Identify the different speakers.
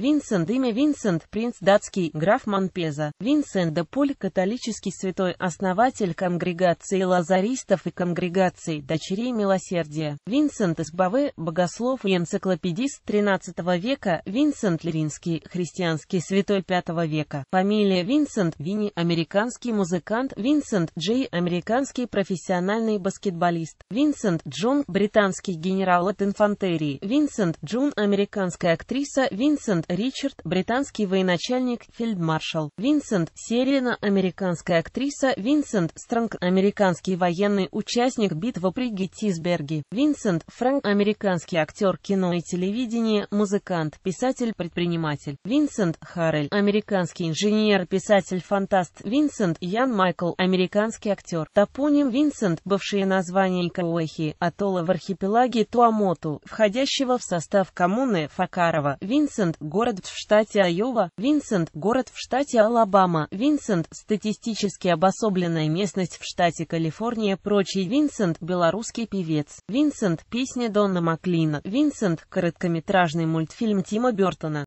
Speaker 1: Винсент имя Винсент, принц датский, граф Монпеза. Винсент де Поль, католический святой, основатель конгрегации лазаристов и конгрегации дочерей милосердия. Винсент из Бавы, богослов и энциклопедист 13 века. Винсент Леринский христианский святой 5 века. Фамилия Винсент Винни, американский музыкант. Винсент Джей, американский профессиональный баскетболист. Винсент Джон, британский генерал от инфантерии. Винсент Джун, американская актриса. Винсент Ричард, британский военачальник, фельдмаршал. Винсент Серина, американская актриса. Винсент Стронг, американский военный участник битвы при Геттисберге. Винсент Фрэнк, американский актер кино и телевидения, музыкант, писатель, предприниматель. Винсент Харрель, американский инженер, писатель, фантаст. Винсент Ян Майкл, американский актер. Топоним Винсент, бывшее название Кауэхи, атолла в архипелаге Туамоту, входящего в состав коммуны Факарова. Винсент Го город в штате Айова, Винсент, город в штате Алабама, Винсент, статистически обособленная местность в штате Калифорния, прочий Винсент, белорусский певец, Винсент, песня Донна Маклина, Винсент, короткометражный мультфильм Тима Бертона.